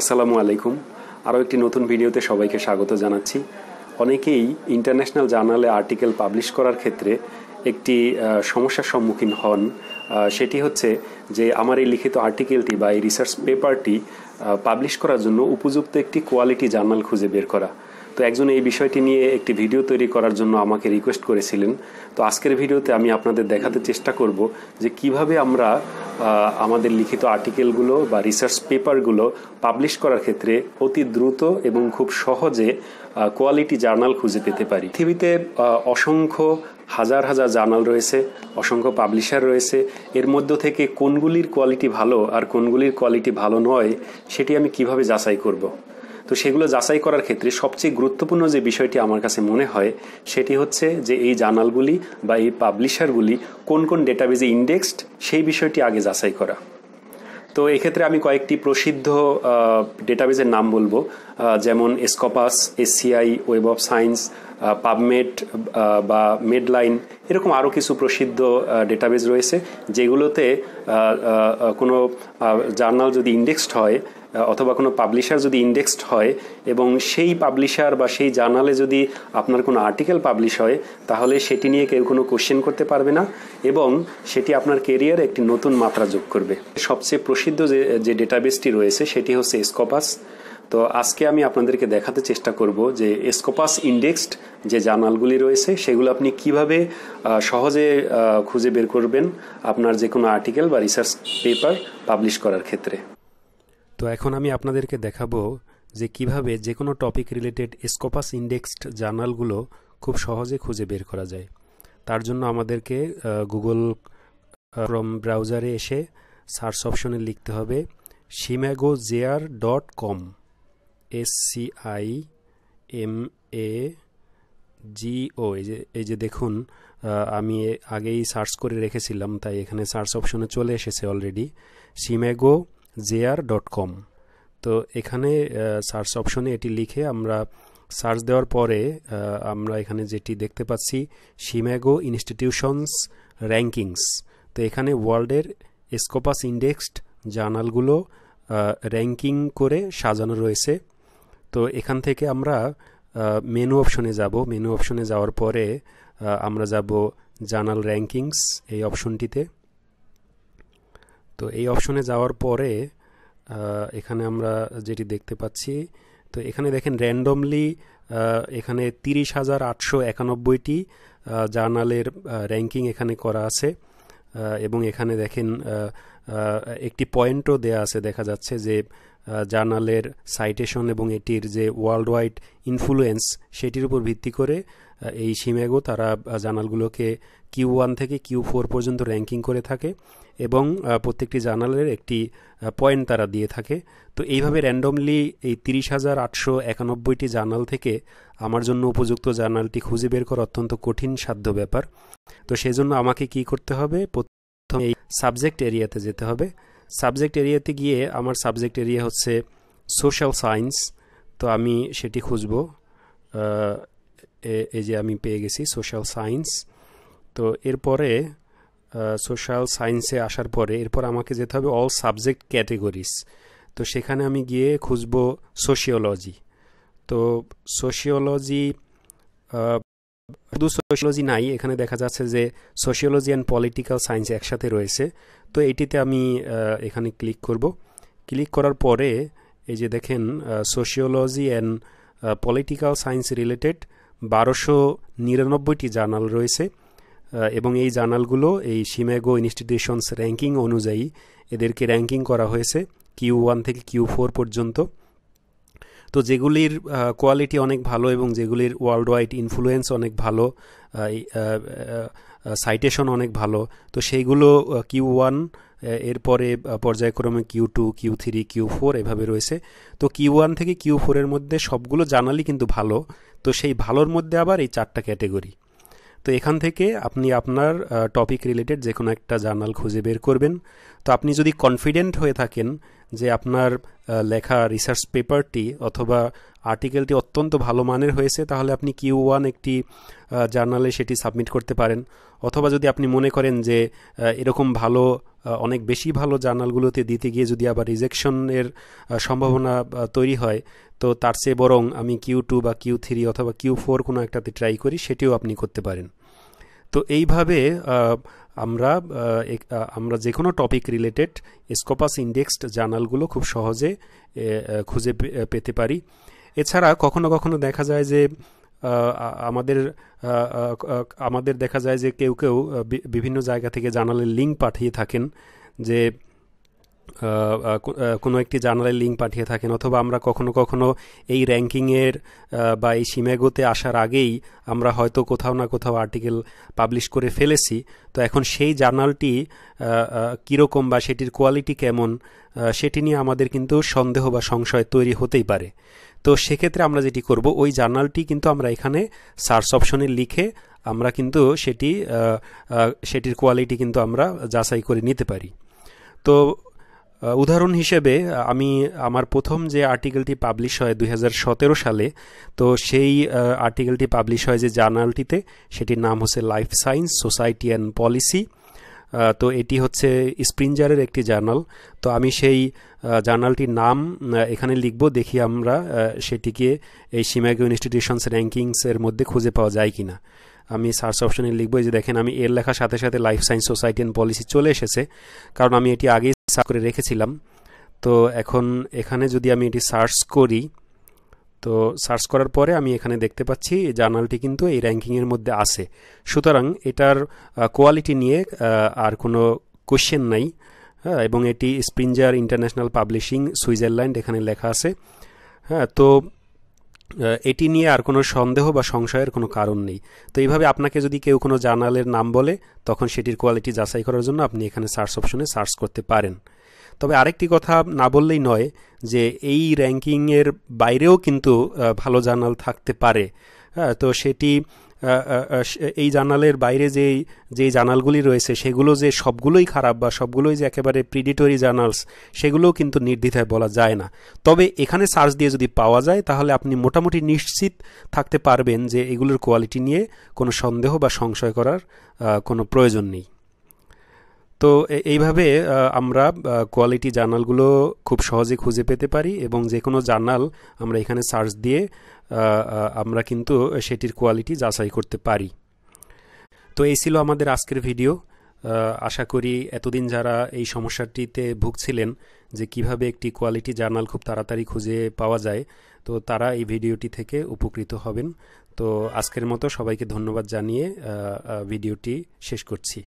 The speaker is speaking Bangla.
আসসালামু আলাইকুম আরও একটি নতুন ভিডিওতে সবাইকে স্বাগত জানাচ্ছি অনেকেই ইন্টারন্যাশনাল জার্নালে আর্টিকেল পাবলিশ করার ক্ষেত্রে একটি সমস্যার সম্মুখীন হন সেটি হচ্ছে যে আমার এই লিখিত আর্টিকেলটি বা এই রিসার্চ পেপারটি পাবলিশ করার জন্য উপযুক্ত একটি কোয়ালিটি জার্নাল খুঁজে বের করা তো একজন এই বিষয়টি নিয়ে একটি ভিডিও তৈরি করার জন্য আমাকে রিকোয়েস্ট করেছিলেন তো আজকের ভিডিওতে আমি আপনাদের দেখাতে চেষ্টা করব যে কিভাবে আমরা আমাদের লিখিত আর্টিকেলগুলো বা রিসার্চ পেপারগুলো পাবলিশ করার ক্ষেত্রে অতি দ্রুত এবং খুব সহজে কোয়ালিটি জার্নাল খুঁজে পেতে পারি পৃথিবীতে অসংখ্য হাজার হাজার জার্নাল রয়েছে অসংখ্য পাবলিশার রয়েছে এর মধ্য থেকে কোনগুলির কোয়ালিটি ভালো আর কোনগুলির কোয়ালিটি ভালো নয় সেটি আমি কিভাবে যাচাই করব তো সেগুলো যাচাই করার ক্ষেত্রে সবচেয়ে গুরুত্বপূর্ণ যে বিষয়টি আমার কাছে মনে হয় সেটি হচ্ছে যে এই জার্নালগুলি বা এই পাবলিশারগুলি কোন কোন ডেটাবেজে ইন্ডেক্সড সেই বিষয়টি আগে যাচাই করা তো এক্ষেত্রে আমি কয়েকটি প্রসিদ্ধ ডেটাবেজের নাম বলবো যেমন Scopus SCI Web of Science PubMed বা মেডলাইন এরকম আরও কিছু প্রসিদ্ধ ডেটাবেজ রয়েছে যেগুলোতে কোনো জার্নাল যদি ইন্ডেক্সড হয় অথবা কোনো পাবলিশার যদি ইন্ডেক্সড হয় এবং সেই পাবলিশার বা সেই জার্নালে যদি আপনার কোনো আর্টিকেল পাবলিশ হয় তাহলে সেটি নিয়ে কেউ কোনো কোশ্চেন করতে পারবে না এবং সেটি আপনার কেরিয়ারে একটি নতুন মাত্রা যোগ করবে সবচেয়ে প্রসিদ্ধ যে যে ডেটাবেসটি রয়েছে সেটি হচ্ছে স্কোপাস তো আজকে আমি আপনাদেরকে দেখাতে চেষ্টা করব যে স্কোপাস ইন্ডেক্সড যে জার্নালগুলি রয়েছে সেগুলো আপনি কিভাবে সহজে খুঁজে বের করবেন আপনার যে কোনো আর্টিকেল বা রিসার্চ পেপার পাবলিশ করার ক্ষেত্রে তো এখন আমি আপনাদেরকে দেখাবো যে কিভাবে যে কোনো টপিক রিলেটেড স্কোপাস ইন্ডেক্সড জার্নালগুলো খুব সহজে খুঁজে বের করা যায় তার জন্য আমাদেরকে গুগল ক্রম ব্রাউজারে এসে সার্চ অপশনে লিখতে হবে Scimago JR dot com S C I M A G O এই যে এই যে দেখুন আমি আগেই সার্চ করে রেখেছিলাম তাই এখানে সার্চ অপশনে চলে এসেছে already Scimago JR dot com তো এখানে সার্চ অপশনে এটি লিখে আমরা সার্চ দেওয়ার পরে আমরা এখানে যেটি দেখতে পাচ্ছি সিম্যাগো ইনস্টিটিউশনস র্যাঙ্কিংস তো এখানে ওয়ার্ল্ডের স্কোপাস ইন্ডেক্সড জার্নালগুলো র্যাঙ্কিং করে সাজানো রয়েছে তো এখান থেকে আমরা মেনু অপশনে যাব মেনু অপশনে যাওয়ার পরে আমরা যাব জার্নাল র্যাঙ্কিংস এই অপশনটিতে তো এই অপশনে যাওয়ার পরে এখানে আমরা যেটি দেখতে পাচ্ছি তো এখানে দেখেন র্যান্ডমলি এখানে তিরিশ হাজার আটশো একানব্বইটি জার্নালের র্যাঙ্কিং এখানে করা আছে এবং এখানে দেখেন একটি পয়েন্টও দেয়া আছে দেখা যাচ্ছে যে জার্নালের সাইটেশন এবং এটির যে ওয়ার্ল্ড ওয়াইড ইনফ্লুয়েন্স সেটির উপর ভিত্তি করে এই সিমেগো তারা জার্নালগুলোকে কিউ ওয়ান থেকে কিউ ফোর পর্যন্ত র্যাঙ্কিং করে থাকে এবং প্রত্যেকটি জার্নালের একটি পয়েন্ট তারা দিয়ে থাকে তো এইভাবে র্যান্ডমলি এই তিরিশ হাজার আটশো একানব্বইটি জার্নাল থেকে আমার জন্য উপযুক্ত জার্নালটি খুঁজে বের করা অত্যন্ত কঠিন সাধ্য ব্যাপার তো সেজন্য আমাকে কি করতে হবে প্রথম এই সাবজেক্ট এরিয়াতে যেতে হবে সাবজেক্ট এরিয়াতে গিয়ে আমার সাবজেক্ট এরিয়া হচ্ছে সোশ্যাল সায়েন্স তো আমি সেটি খুঁজব এই যে আমি পেয়ে গেছি সোশ্যাল সায়েন্স তো এরপরে সোশ্যাল সায়েন্সে আসার পরে এরপর আমাকে যেতে হবে অল সাবজেক্ট ক্যাটেগরিজ তো সেখানে আমি গিয়ে খুঁজব সোশিওলজি তো সোশিওলজি শুধু সোশিওলজি নাই এখানে দেখা যাচ্ছে যে সোশিওলজি অ্যান্ড পলিটিক্যাল সায়েন্স একসাথে রয়েছে তো এটিতে আমি এখানে ক্লিক করব ক্লিক করার পরে এই যে দেখেন sociology and political science related বারোশো নিরানব্বইটি জার্নাল রয়েছে এবং এই জার্নালগুলো এই সিমেগো ইনস্টিটিউশনস র্যাঙ্কিং অনুযায়ী এদেরকে র্যাঙ্কিং করা হয়েছে কিউ ওয়ান থেকে কিউ ফোর পর্যন্ত তো যেগুলির কোয়ালিটি অনেক ভালো এবং যেগুলির ওয়ার্ল্ড ওয়াইড ইনফ্লুয়েন্স অনেক ভালো সাইটেশন অনেক ভালো তো সেইগুলো কিউ ওয়ান এরপরে পর্যায়ক্রমে Q two Q three Q four এভাবে রয়েছে তো কিউ ওয়ান থেকে কিউ ফোরের মধ্যে সবগুলো জানালি কিন্তু ভালো তো সেই ভালোর মধ্যে আবার এই চারটা ক্যাটেগরি তো এখান থেকে আপনি আপনার টপিক রিলেটেড যে কোনো একটা জার্নাল খুঁজে বের করবেন তো আপনি যদি কনফিডেন্ট হয়ে থাকেন যে আপনার লেখা রিসার্চ পেপারটি অথবা আর্টিকেলটি অত্যন্ত ভালো মানের হয়েছে তাহলে আপনি কিউ ওয়ান একটি জার্নালে সেটি সাবমিট করতে পারেন অথবা যদি আপনি মনে করেন যে এরকম ভালো অনেক বেশি ভালো জার্নালগুলোতে দিতে গিয়ে যদি আবার রিজেকশনের সম্ভাবনা তৈরি হয় তো তার চেয়ে বরং আমি কিউ টু বা কিউ থ্রি অথবা কিউ ফোর কোনো একটাতে ট্রাই করি সেটিও আপনি করতে পারেন তো এইভাবে আমরা আমরা যে কোনো টপিক রিলেটেড স্কোপাস ইন্ডেক্সড জার্নালগুলো খুব সহজে খুঁজে পেতে পারি এছাড়া কখনো কখনো দেখা যায় যে আমাদের আমাদের দেখা যায় যে কেউ কেউ বিভিন্ন জায়গা থেকে জার্নালের লিঙ্ক পাঠিয়ে থাকেন যে কোনো একটি জার্নালের লিঙ্ক পাঠিয়ে থাকেন অথবা আমরা কখনো কখনো এই র্যাঙ্কিংয়ের বা এই সীমেগোতে আসার আগেই আমরা হয়তো কোথাও না কোথাও আর্টিকেল পাবলিশ করে ফেলেছি তো এখন সেই জার্নালটি কীরকম বা সেটির কোয়ালিটি কেমন সেটি নিয়ে আমাদের কিন্তু সন্দেহ বা সংশয় তৈরি হতেই পারে তো সেক্ষেত্রে আমরা যেটি করব ওই জার্নালটি কিন্তু আমরা এখানে সার্চ অপশনে লিখে আমরা কিন্তু সেটি সেটির কোয়ালিটি কিন্তু আমরা যাচাই করে নিতে পারি তো উদাহরণ হিসেবে আমি আমার প্রথম যে আর্টিকেলটি পাবলিশ হয় দুই সালে তো সেই আর্টিকেলটি পাবলিশ হয় যে জার্নালটিতে সেটির নাম হচ্ছে Life Science Society and Policy তো এটি হচ্ছে স্প্রিঞ্জারের একটি জার্নাল তো আমি সেই জার্নালটির নাম এখানে লিখব দেখি আমরা সেটিকে এই সিমাগো ইনস্টিটিউশনস র্যাঙ্কিংসের মধ্যে খুঁজে পাওয়া যায় কি না আমি সার্চ অপশানে লিখবো যে দেখেন আমি এর লেখার সাথে সাথে Life Science Society and Policy চলে এসেছে কারণ আমি এটি আগেই সার্চ করে রেখেছিলাম তো এখন এখানে যদি আমি এটি সার্চ করি তো সার্চ করার পরে আমি এখানে দেখতে পাচ্ছি জার্নালটি কিন্তু এই র্যাঙ্কিংয়ের মধ্যে আসে সুতরাং এটার কোয়ালিটি নিয়ে আর কোনো কোশ্চেন নাই হ্যাঁ এবং এটি স্প্রিঞ্জার ইন্টারন্যাশনাল পাবলিশিং সুইজারল্যান্ড এখানে লেখা আছে হ্যাঁ তো এটি নিয়ে আর কোনো সন্দেহ বা সংশয়ের কোনো কারণ নেই তো এইভাবে আপনাকে যদি কেউ কোনো জার্নালের নাম বলে তখন সেটির কোয়ালিটি যাচাই করার জন্য আপনি এখানে সার্চ অপশনে সার্চ করতে পারেন তবে আরেকটি কথা না বললেই নয় যে এই র্যাঙ্কিংয়ের বাইরেও কিন্তু ভালো জার্নাল থাকতে পারে হ্যাঁ তো সেটি এই জানালের বাইরে যে যে জানালগুলি রয়েছে সেগুলো যে সবগুলোই খারাপ বা সবগুলোই যে একেবারে প্রিডিটরি জার্নালস সেগুলোও কিন্তু নির্দ্বিধায় বলা যায় না তবে এখানে সার্চ দিয়ে যদি পাওয়া যায় তাহলে আপনি মোটামুটি নিশ্চিত থাকতে পারবেন যে এগুলোর কোয়ালিটি নিয়ে কোনো সন্দেহ বা সংশয় করার কোনো প্রয়োজন নেই তো এইভাবে আমরা কোয়ালিটি জার্নালগুলো খুব সহজে খুঁজে পেতে পারি এবং যে কোনো জার্নাল আমরা এখানে সার্চ দিয়ে আমরা কিন্তু সেটির কোয়ালিটি যাচাই করতে পারি তো এই ছিল আমাদের আজকের ভিডিও আশা করি এতদিন যারা এই সমস্যাটিতে ভুগছিলেন যে কিভাবে একটি কোয়ালিটি জার্নাল খুব তাড়াতাড়ি খুঁজে পাওয়া যায় তো তারা এই ভিডিওটি থেকে উপকৃত হবেন তো আজকের মতো সবাইকে ধন্যবাদ জানিয়ে ভিডিওটি শেষ করছি